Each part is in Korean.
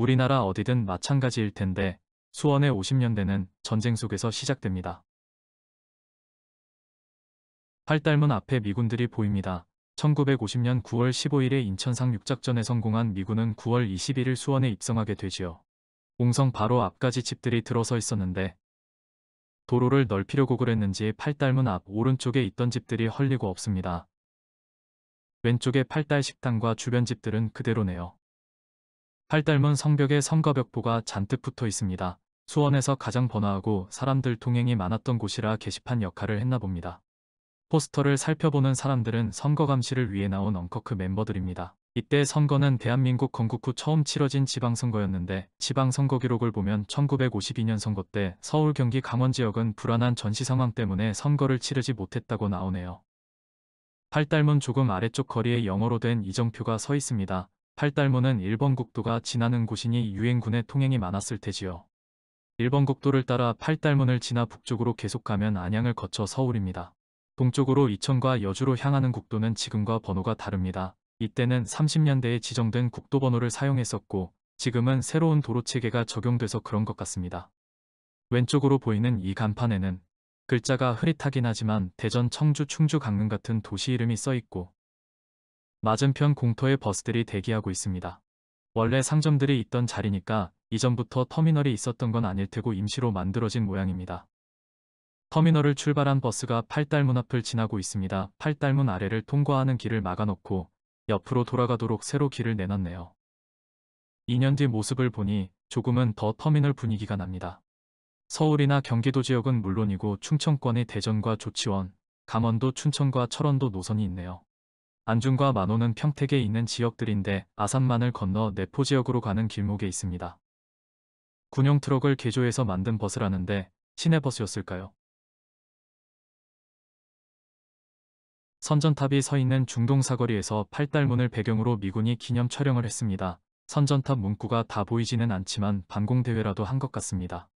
우리나라 어디든 마찬가지일 텐데 수원의 50년대는 전쟁 속에서 시작됩니다. 팔달문 앞에 미군들이 보입니다. 1950년 9월 15일에 인천 상륙작전에 성공한 미군은 9월 21일 수원에 입성하게 되지요. 옹성 바로 앞까지 집들이 들어서 있었는데 도로를 넓히려고 그랬는지 팔달문 앞 오른쪽에 있던 집들이 헐리고 없습니다. 왼쪽에 팔달 식당과 주변 집들은 그대로네요. 팔닮은 성벽에 성가벽보가 잔뜩 붙어 있습니다. 수원에서 가장 번화하고 사람들 동행이 많았던 곳이라 게시판 역할을 했나 봅니다. 포스터를 살펴보는 사람들은 선거 감시를 위해 나온 엉커크 멤버들입니다. 이때 선거는 대한민국 건국 후 처음 치러진 지방선거였는데 지방선거 기록을 보면 1952년 선거 때 서울 경기 강원 지역은 불안한 전시 상황 때문에 선거를 치르지 못했다고 나오네요. 팔달문 조금 아래쪽 거리에 영어로 된 이정표가 서 있습니다. 팔달문은 일본 국도가 지나는 곳이니 유엔군의 통행이 많았을 테지요. 일본 국도를 따라 팔달문을 지나 북쪽으로 계속 가면 안양을 거쳐 서울입니다. 동쪽으로 이천과 여주로 향하는 국도는 지금과 번호가 다릅니다. 이때는 30년대에 지정된 국도 번호를 사용했었고 지금은 새로운 도로 체계가 적용돼서 그런 것 같습니다. 왼쪽으로 보이는 이 간판에는 글자가 흐릿하긴 하지만 대전, 청주, 충주, 강릉 같은 도시 이름이 써있고 맞은편 공터에 버스들이 대기하고 있습니다. 원래 상점들이 있던 자리니까 이전부터 터미널이 있었던 건 아닐 테고 임시로 만들어진 모양입니다. 터미널을 출발한 버스가 팔달문 앞을 지나고 있습니다. 팔달문 아래를 통과하는 길을 막아놓고 옆으로 돌아가도록 새로 길을 내놨네요. 2년 뒤 모습을 보니 조금은 더 터미널 분위기가 납니다. 서울이나 경기도 지역은 물론이고 충청권의 대전과 조치원, 강원도 춘천과 철원도 노선이 있네요. 안중과 만호는 평택에 있는 지역들인데 아산만을 건너 내포 지역으로 가는 길목에 있습니다. 군용 트럭을 개조해서 만든 버스라는데 시내 버스였을까요? 선전탑이 서 있는 중동 사거리에서 팔달문을 배경으로 미군이 기념 촬영을 했습니다. 선전탑 문구가 다 보이지는 않지만 반공대회라도 한 것 같습니다.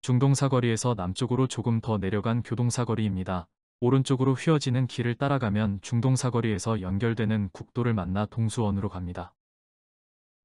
중동 사거리에서 남쪽으로 조금 더 내려간 교동사거리입니다. 오른쪽으로 휘어지는 길을 따라가면 중동사거리에서 연결되는 국도를 만나 동수원으로 갑니다.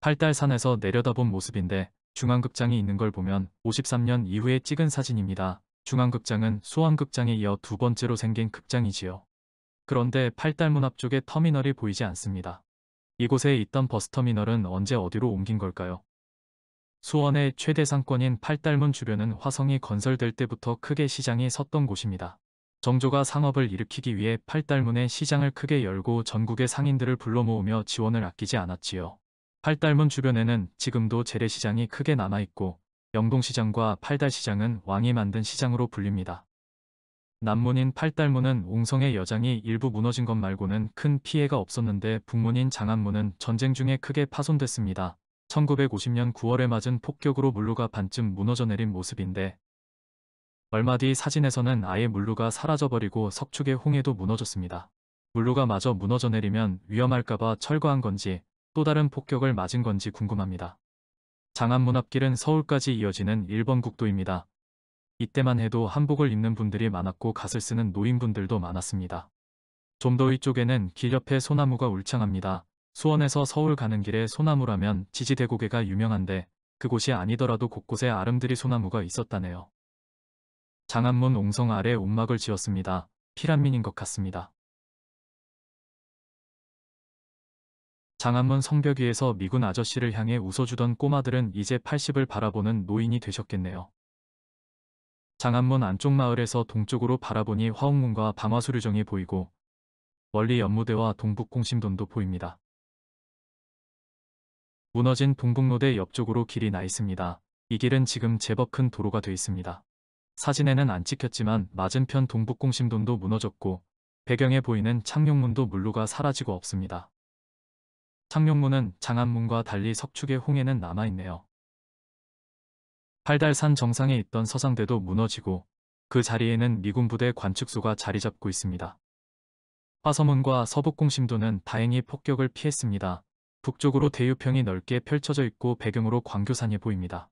팔달산에서 내려다본 모습인데 중앙극장이 있는 걸 보면 53년 이후에 찍은 사진입니다. 중앙극장은 소왕극장에 이어 두 번째로 생긴 극장이지요. 그런데 팔달문 앞쪽에 터미널이 보이지 않습니다. 이곳에 있던 버스터미널은 언제 어디로 옮긴 걸까요? 수원의 최대 상권인 팔달문 주변은 화성이 건설될 때부터 크게 시장이 섰던 곳입니다. 정조가 상업을 일으키기 위해 팔달문의 시장을 크게 열고 전국의 상인들을 불러 모으며 지원을 아끼지 않았지요. 팔달문 주변에는 지금도 재래시장이 크게 남아있고 영동시장과 팔달시장은 왕이 만든 시장으로 불립니다. 남문인 팔달문은 옹성의 여장이 일부 무너진 것 말고는 큰 피해가 없었는데 북문인 장안문은 전쟁 중에 크게 파손됐습니다. 1950년 9월에 맞은 폭격으로 물루가 반쯤 무너져 내린 모습인데 얼마 뒤 사진에서는 아예 물루가 사라져버리고 석축의 홍해도 무너졌습니다. 물루가 마저 무너져 내리면 위험할까봐 철거한 건지 또 다른 폭격을 맞은 건지 궁금합니다. 장안문 앞길은 서울까지 이어지는 1번 국도입니다. 이때만 해도 한복을 입는 분들이 많았고 갓을 쓰는 노인분들도 많았습니다. 좀더 위쪽에는 길 옆에 소나무가 울창합니다. 수원에서 서울 가는 길에 소나무라면 지지대고개가 유명한데 그곳이 아니더라도 곳곳에 아름드리 소나무가 있었다네요. 장안문 옹성 아래 움막을 지었습니다. 피란민인 것 같습니다. 장안문 성벽 위에서 미군 아저씨를 향해 웃어주던 꼬마들은 이제 80을 바라보는 노인이 되셨겠네요. 장안문 안쪽 마을에서 동쪽으로 바라보니 화옥문과 방화수류정이 보이고 멀리 연무대와 동북공심돈도 보입니다. 무너진 동북로대 옆쪽으로 길이 나 있습니다. 이 길은 지금 제법 큰 도로가 돼 있습니다. 사진에는 안 찍혔지만 맞은편 동북공심돈도 무너졌고 배경에 보이는 창룡문도 물로가 사라지고 없습니다. 창룡문은 장안문과 달리 석축의 홍해는 남아있네요. 팔달산 정상에 있던 서상대도 무너지고 그 자리에는 미군 부대 관측소가 자리 잡고 있습니다. 화서문과 서북공심도는 다행히 폭격을 피했습니다. 북쪽으로 대유평이 넓게 펼쳐져 있고 배경으로 광교산이 보입니다.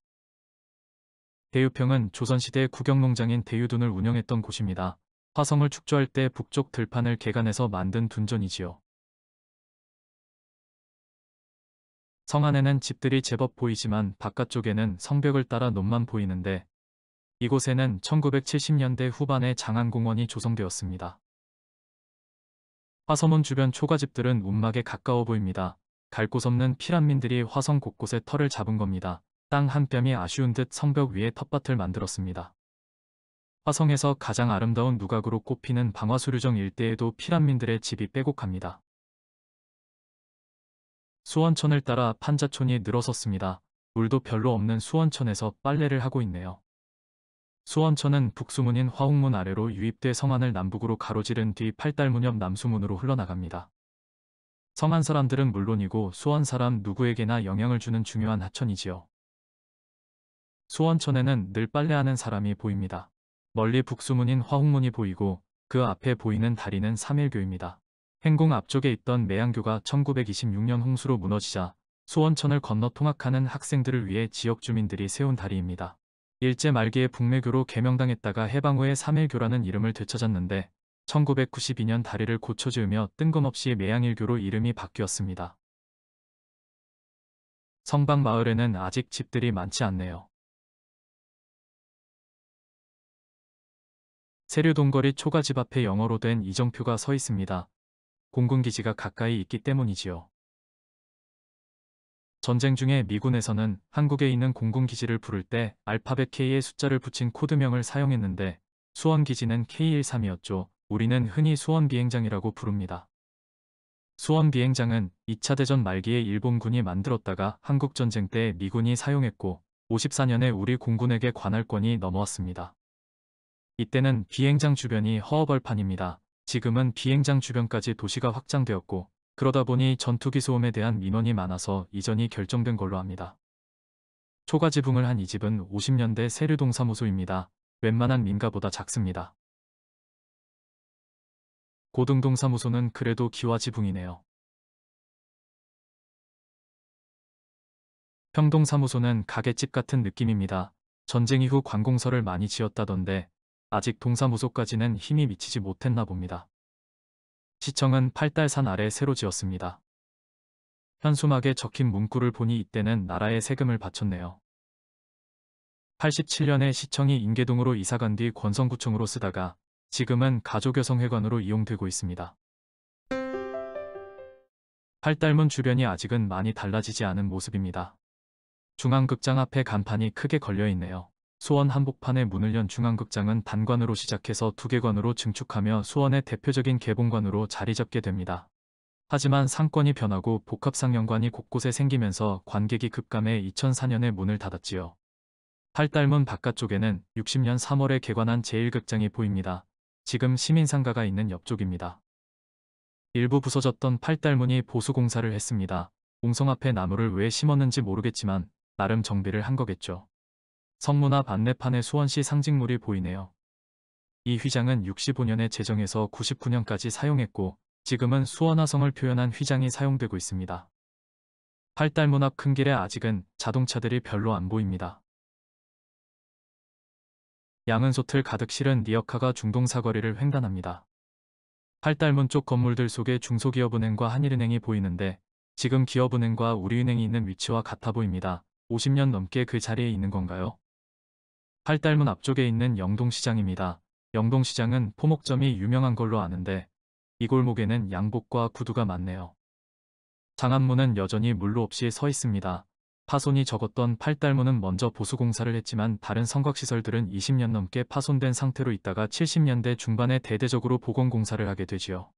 대유평은 조선시대 국영농장인 대유둔을 운영했던 곳입니다. 화성을 축조할 때 북쪽 들판을 개간해서 만든 둔전이지요. 성 안에는 집들이 제법 보이지만 바깥쪽에는 성벽을 따라 논만 보이는데 이곳에는 1970년대 후반에 장안공원이 조성되었습니다. 화서문 주변 초가집들은 운막에 가까워 보입니다. 갈 곳 없는 피란민들이 화성 곳곳에 털을 잡은 겁니다. 땅한 뼘이 아쉬운 듯 성벽 위에 텃밭을 만들었습니다. 화성에서 가장 아름다운 누각으로 꼽히는 방화수류정 일대에도 피란민들의 집이 빼곡합니다. 수원천을 따라 판자촌이 늘어섰습니다. 물도 별로 없는 수원천에서 빨래를 하고 있네요. 수원천은 북수문인 화홍문 아래로 유입돼 성안을 남북으로 가로지른 뒤팔달무옆 남수문으로 흘러나갑니다. 성안 사람들은 물론이고 수원 사람 누구에게나 영향을 주는 중요한 하천이지요. 수원천에는늘 빨래하는 사람이 보입니다. 멀리 북수문인 화홍문이 보이고 그 앞에 보이는 다리는 삼일교입니다. 행궁 앞쪽에 있던 매양교가 1926년 홍수로 무너지자 수원천을 건너 통학하는 학생들을 위해 지역 주민들이 세운 다리입니다. 일제 말기에 북매교로 개명당했다가 해방 후에 삼일교라는 이름을 되찾았는데 1992년 다리를 고쳐 지으며 뜬금없이 매양일교로 이름이 바뀌었습니다. 성방마을에는 아직 집들이 많지 않네요. 세류동거리 초가집 앞에 영어로 된 이정표가 서 있습니다. 공군기지가 가까이 있기 때문이지요. 전쟁 중에 미군에서는 한국에 있는 공군기지를 부를 때 알파벳 K의 숫자를 붙인 코드명을 사용했는데 수원기지는 K13이었죠. 우리는 흔히 수원비행장이라고 부릅니다. 수원비행장은 2차 대전 말기에 일본군이 만들었다가 한국전쟁 때 미군이 사용했고 54년에 우리 공군에게 관할권이 넘어왔습니다. 이때는 비행장 주변이 허허벌판입니다. 지금은 비행장 주변까지 도시가 확장되었고 그러다 보니 전투기 소음에 대한 민원이 많아서 이전이 결정된 걸로 합니다. 초가지붕을 한 이 집은 50년대 세류동 사무소입니다. 웬만한 민가보다 작습니다. 고등동 사무소는 그래도 기와지붕이네요. 평동 사무소는 가게집 같은 느낌입니다. 전쟁 이후 관공서를 많이 지었다던데 아직 동사무소까지는 힘이 미치지 못했나 봅니다. 시청은 팔달산 아래 새로 지었습니다. 현수막에 적힌 문구를 보니 이때는 나라에 세금을 바쳤네요. 87년에 시청이 인계동으로 이사간 뒤 권성구청으로 쓰다가 지금은 가족여성회관으로 이용되고 있습니다. 팔달문 주변이 아직은 많이 달라지지 않은 모습입니다. 중앙극장 앞에 간판이 크게 걸려 있네요. 수원 한복판에 문을 연 중앙극장은 단관으로 시작해서 두개관으로 증축하며 수원의 대표적인 개봉관으로 자리 잡게 됩니다. 하지만 상권이 변하고 복합상영관이 곳곳에 생기면서 관객이 급감해 2004년에 문을 닫았지요. 팔달문 바깥쪽에는 60년 3월에 개관한 제1극장이 보입니다. 지금 시민상가가 있는 옆쪽입니다. 일부 부서졌던 팔달문이 보수공사를 했습니다. 옹성 앞에 나무를 왜 심었는지 모르겠지만 나름 정비를 한 거겠죠. 성문화 반내판의 수원시 상징물이 보이네요. 이 휘장은 65년에 제정해서 99년까지 사용했고 지금은 수원화성을 표현한 휘장이 사용되고 있습니다. 팔달문 앞큰 길에 아직은 자동차들이 별로 안 보입니다. 양은소틀 가득 실은 리어카가 중동 사거리를 횡단합니다. 팔달문 쪽 건물들 속에 중소기업은행과 한일은행이 보이는데 지금 기업은행과 우리은행이 있는 위치와 같아 보입니다. 50년 넘게 그 자리에 있는 건가요? 팔달문 앞쪽에 있는 영동시장입니다. 영동시장은 포목점이 유명한 걸로 아는데 이 골목에는 양복과 구두가 많네요. 장안문은 여전히 물로 없이 서 있습니다. 파손이 적었던 팔달문은 먼저 보수공사를 했지만 다른 성곽시설들은 20년 넘게 파손된 상태로 있다가 70년대 중반에 대대적으로 보건공사를 하게 되지요.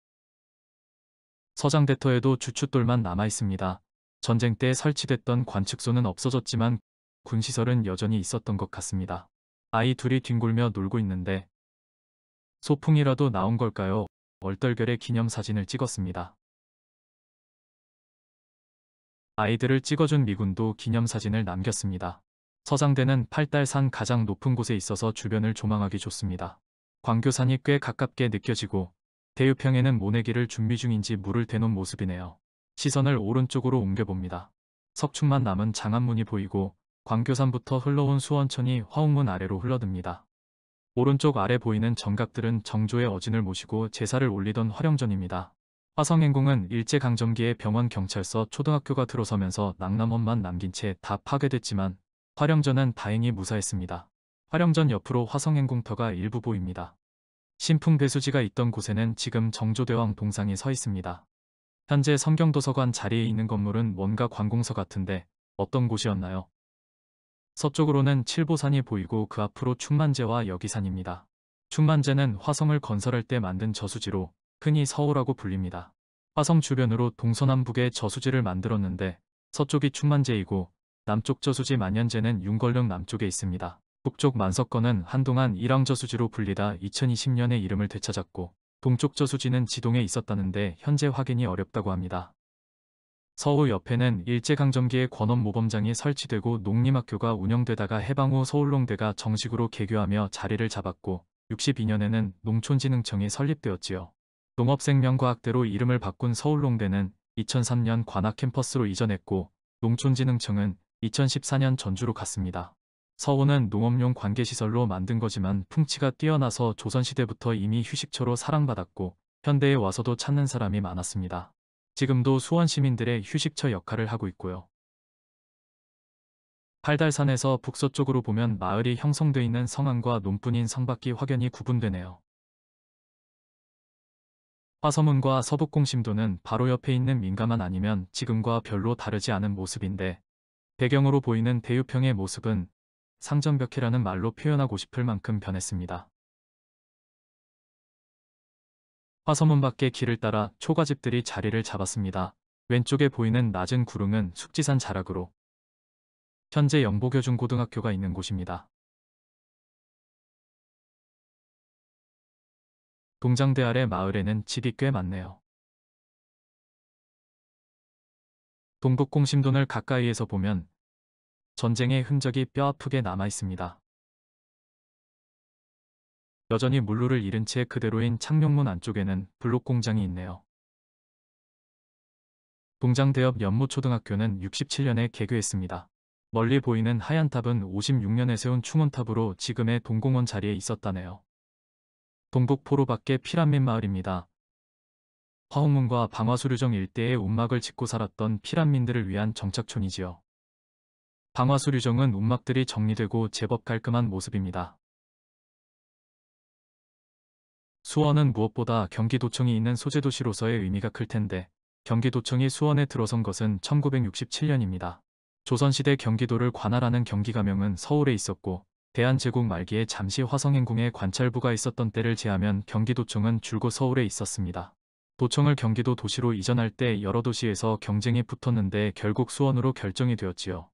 서장대터에도 주춧돌만 남아있습니다. 전쟁 때 설치됐던 관측소는 없어졌지만 군시설은 여전히 있었던 것 같습니다. 아이 둘이 뒹굴며 놀고 있는데 소풍이라도 나온 걸까요? 얼떨결에 기념사진을 찍었습니다. 아이들을 찍어준 미군도 기념사진을 남겼습니다. 서장대는 팔달산 가장 높은 곳에 있어서 주변을 조망하기 좋습니다. 광교산이 꽤 가깝게 느껴지고 대유평에는 모내기를 준비 중인지 물을 대놓은 모습이네요. 시선을 오른쪽으로 옮겨봅니다. 석축만 남은 장안문이 보이고 광교산부터 흘러온 수원천이 화웅문 아래로 흘러듭니다. 오른쪽 아래 보이는 정각들은 정조의 어진을 모시고 제사를 올리던 화령전입니다 화성행궁은 일제강점기에 병원 경찰서 초등학교가 들어서면서 낙남원만 남긴 채 다 파괴됐지만 화령전은 다행히 무사했습니다. 화령전 옆으로 화성행궁터가 일부 보입니다. 신풍배수지가 있던 곳에는 지금 정조대왕 동상이 서 있습니다. 현재 성경도서관 자리에 있는 건물은 뭔가 관공서 같은데 어떤 곳이었나요? 서쪽으로는 칠보산이 보이고 그 앞으로 춘만제와 여기산입니다. 춘만제는 화성을 건설할 때 만든 저수지로 흔히 서울라고 불립니다. 화성 주변으로 동서남북의 저수지를 만들었는데 서쪽이 춘만제이고 남쪽 저수지 만연제는 윤걸령 남쪽에 있습니다. 북쪽 만석건은 한동안 일왕저수지로 불리다 2020년에 이름을 되찾았고 동쪽 저수지는 지동에 있었다는데 현재 확인이 어렵다고 합니다. 서울 옆에는 일제강점기의 권원모범장이 설치되고 농림학교가 운영되다가 해방 후 서울농대가 정식으로 개교하며 자리를 잡았고 62년에는 농촌진흥청이 설립되었지요. 농업생명과학대로 이름을 바꾼 서울농대는 2003년 관악캠퍼스로 이전했고 농촌진흥청은 2014년 전주로 갔습니다. 서호는 농업용 관계시설로 만든 거지만 풍치가 뛰어나서 조선시대부터 이미 휴식처로 사랑받았고 현대에 와서도 찾는 사람이 많았습니다. 지금도 수원 시민들의 휴식처 역할을 하고 있고요. 팔달산에서 북서쪽으로 보면 마을이 형성돼 있는 성안과 논뿐인 성밖이 확연히 구분되네요. 화서문과 서북공심도는 바로 옆에 있는 민가만 아니면 지금과 별로 다르지 않은 모습인데 배경으로 보이는 대유평의 모습은 상전벽해라는 말로 표현하고 싶을 만큼 변했습니다. 화서문 밖의 길을 따라 초가집들이 자리를 잡았습니다. 왼쪽에 보이는 낮은 구릉은 숙지산 자락으로 현재 영보교중고등학교가 있는 곳입니다. 동장대 아래 마을에는 집이 꽤 많네요. 동북공심돈을 가까이에서 보면 전쟁의 흔적이 뼈아프게 남아있습니다. 여전히 물로를 잃은 채 그대로인 창명문 안쪽에는 블록 공장이 있네요. 동장대협 연무초등학교는 67년에 개교했습니다. 멀리 보이는 하얀 탑은 56년에 세운 충원탑으로 지금의 동공원 자리에 있었다네요. 동북포로 밖의 피란민 마을입니다. 화홍문과 방화수류정 일대의운막을 짓고 살았던 피란민들을 위한 정착촌이지요. 방화수류정은 운막들이 정리되고 제법 깔끔한 모습입니다. 수원은 무엇보다 경기도청이 있는 소재도시로서의 의미가 클 텐데 경기도청이 수원에 들어선 것은 1967년입니다. 조선시대 경기도를 관할하는 경기가명은 서울에 있었고 대한제국 말기에 잠시 화성행궁에 관찰부가 있었던 때를 제하면 경기도청은 줄곧 서울에 있었습니다. 도청을 경기도 도시로 이전할 때 여러 도시에서 경쟁이 붙었는데 결국 수원으로 결정이 되었지요.